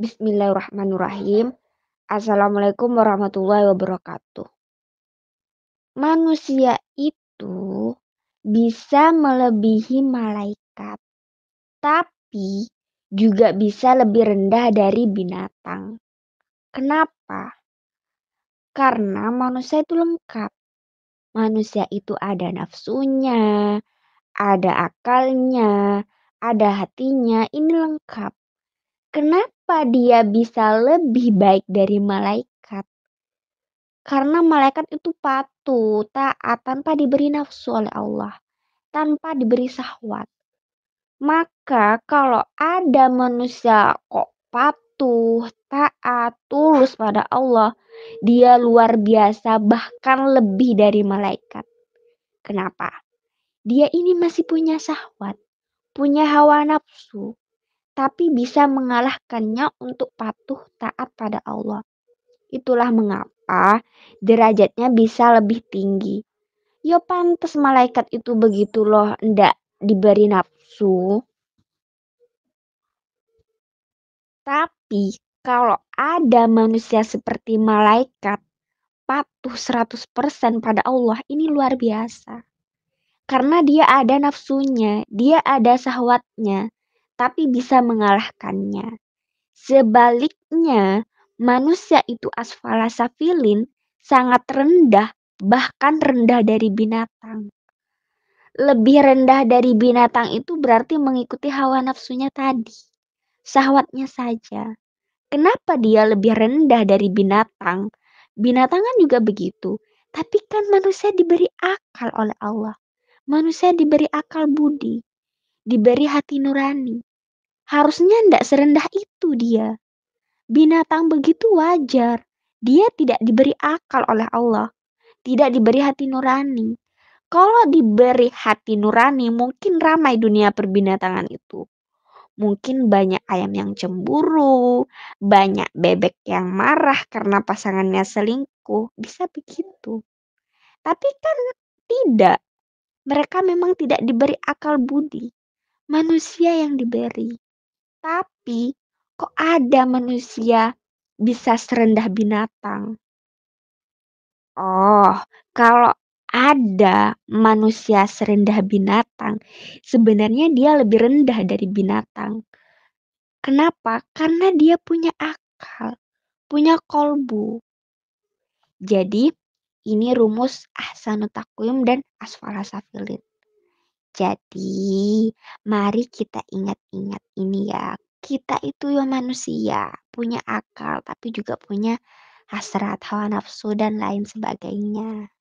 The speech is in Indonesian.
Bismillahirrahmanirrahim. Assalamualaikum warahmatullahi wabarakatuh. Manusia itu bisa melebihi malaikat, tapi juga bisa lebih rendah dari binatang. Kenapa? Karena manusia itu lengkap. Manusia itu ada nafsunya, ada akalnya, ada hatinya, ini lengkap. Kenapa? Kenapa dia bisa lebih baik dari malaikat? Karena malaikat itu patuh, taat tanpa diberi nafsu oleh Allah, tanpa diberi syahwat. Maka kalau ada manusia kok patuh, taat, tulus pada Allah, dia luar biasa bahkan lebih dari malaikat. Kenapa? Dia ini masih punya syahwat, punya hawa nafsu, tapi bisa mengalahkannya untuk patuh taat pada Allah. Itulah mengapa derajatnya bisa lebih tinggi. Yo ya pantas malaikat itu begitu loh, ndak diberi nafsu. Tapi kalau ada manusia seperti malaikat patuh 100% pada Allah ini luar biasa. Karena dia ada nafsunya, dia ada sahwatnya, tapi bisa mengalahkannya. Sebaliknya, manusia itu asfala safilin sangat rendah, bahkan rendah dari binatang. Lebih rendah dari binatang itu berarti mengikuti hawa nafsunya tadi, Sahwatnya saja. Kenapa dia lebih rendah dari binatang? Binatang kan juga begitu, tapi kan manusia diberi akal oleh Allah. Manusia diberi akal budi, diberi hati nurani, Harusnya tidak serendah itu dia. Binatang begitu wajar. Dia tidak diberi akal oleh Allah. Tidak diberi hati nurani. Kalau diberi hati nurani mungkin ramai dunia perbinatangan itu. Mungkin banyak ayam yang cemburu, banyak bebek yang marah karena pasangannya selingkuh. Bisa begitu. Tapi kan tidak. Mereka memang tidak diberi akal budi. Manusia yang diberi. Tapi, kok ada manusia bisa serendah binatang? Oh, kalau ada manusia serendah binatang, sebenarnya dia lebih rendah dari binatang. Kenapa? Karena dia punya akal, punya kolbu. Jadi, ini rumus Ahsanut dan Asfala Safilin. Jadi, mari kita ingat-ingat ini ya. Kita itu ya manusia, punya akal, tapi juga punya hasrat, hawa nafsu, dan lain sebagainya.